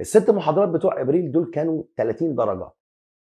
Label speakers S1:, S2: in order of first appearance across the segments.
S1: الست محاضرات بتوع ابريل دول كانوا 30 درجه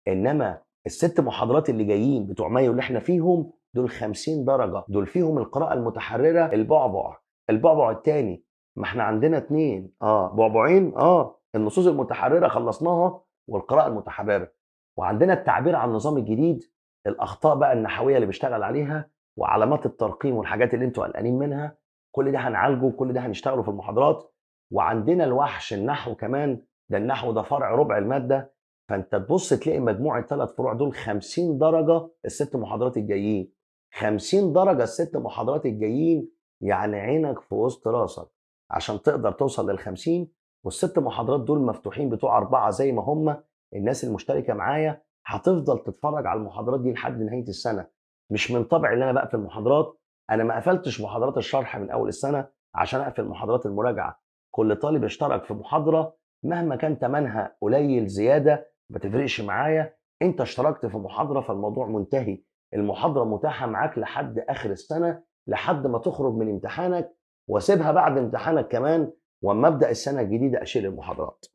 S1: انما الست محاضرات اللي جايين بتوع مايو اللي احنا فيهم دول 50 درجه دول فيهم القراءه المتحرره البعبع البعبع الثاني ما احنا عندنا اثنين اه بعبعين اه النصوص المتحرره خلصناها والقراءه المتحرره وعندنا التعبير عن النظام الجديد الاخطاء بقى النحويه اللي بيشتغل عليها وعلامات الترقيم والحاجات اللي انتوا قلقانين منها كل ده هنعالجه وكل ده هنشتغله في المحاضرات وعندنا الوحش النحو كمان ده النحو ده فرع ربع الماده فانت تبص تلاقي مجموع الثلاث فروع دول 50 درجه الست محاضرات الجايين 50 درجه الست محاضرات الجايين يعني عينك في وسط راسك عشان تقدر توصل لل 50 والست محاضرات دول مفتوحين بتوع اربعه زي ما هم الناس المشتركه معايا هتفضل تتفرج على المحاضرات دي لحد نهايه السنه مش من طبعي ان انا بقفل محاضرات انا ما قفلتش محاضرات الشرح من اول السنه عشان اقفل محاضرات المراجعه كل طالب اشترك في محاضرة مهما كان تمنها قليل زيادة ما تفرقش معايا انت اشتركت في محاضرة فالموضوع منتهي المحاضرة متاحة معاك لحد آخر السنة لحد ما تخرج من امتحانك واسيبها بعد امتحانك كمان واما ابدا السنه الجديده اشيل المحاضرات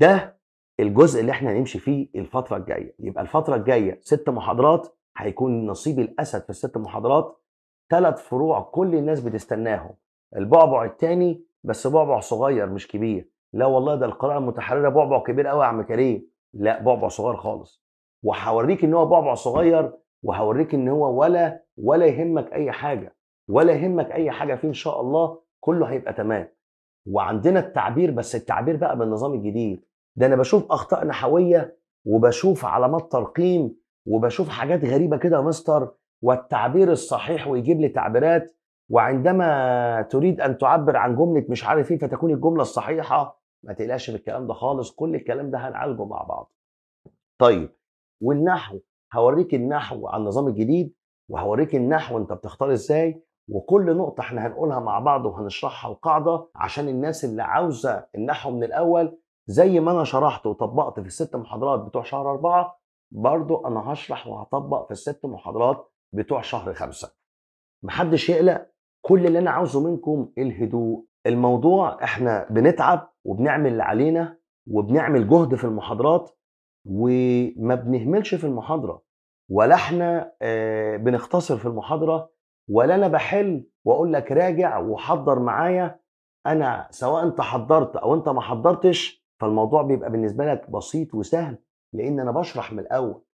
S1: ده الجزء اللي احنا هنمشي فيه الفتره الجايه يبقى الفتره الجايه ست محاضرات هيكون نصيب الاسد في الست محاضرات ثلاث فروع كل الناس بتستناهم البعبع الثاني بس بعبع صغير مش كبير لا والله ده القراءه المتحرره بعبع كبير قوي يا عم كريم لا بعبع صغير خالص وهوريك ان هو بعبع صغير وهوريك ان هو ولا ولا يهمك اي حاجه ولا يهمك اي حاجه فيه ان شاء الله كله هيبقى تمام وعندنا التعبير بس التعبير بقى بالنظام الجديد ده انا بشوف اخطاء نحويه وبشوف علامات ترقيم وبشوف حاجات غريبه كده يا مستر والتعبير الصحيح ويجيب لي تعبيرات وعندما تريد ان تعبر عن جمله مش عارف ايه فتكون الجمله الصحيحه ما تقلقش من الكلام ده خالص كل الكلام ده هنعالجه مع بعض. طيب والنحو هوريك النحو على النظام الجديد وهوريك النحو انت بتختار ازاي وكل نقطه احنا هنقولها مع بعض وهنشرحها القاعده عشان الناس اللي عاوزه النحو من الاول زي ما انا شرحت وطبقت في الست محاضرات بتوع شهر أربعة برضو انا هشرح وهطبق في الست محاضرات بتوع شهر خمسة محدش يقلق كل اللي انا عاوزه منكم الهدوء الموضوع احنا بنتعب وبنعمل اللي علينا وبنعمل جهد في المحاضرات وما بنهملش في المحاضره ولا احنا آه، بنختصر في المحاضره ولا انا بحل واقول لك راجع وحضر معايا انا سواء انت حضرت او انت ما حضرتش فالموضوع بيبقى بالنسبه لك بسيط وسهل لان انا بشرح من الاول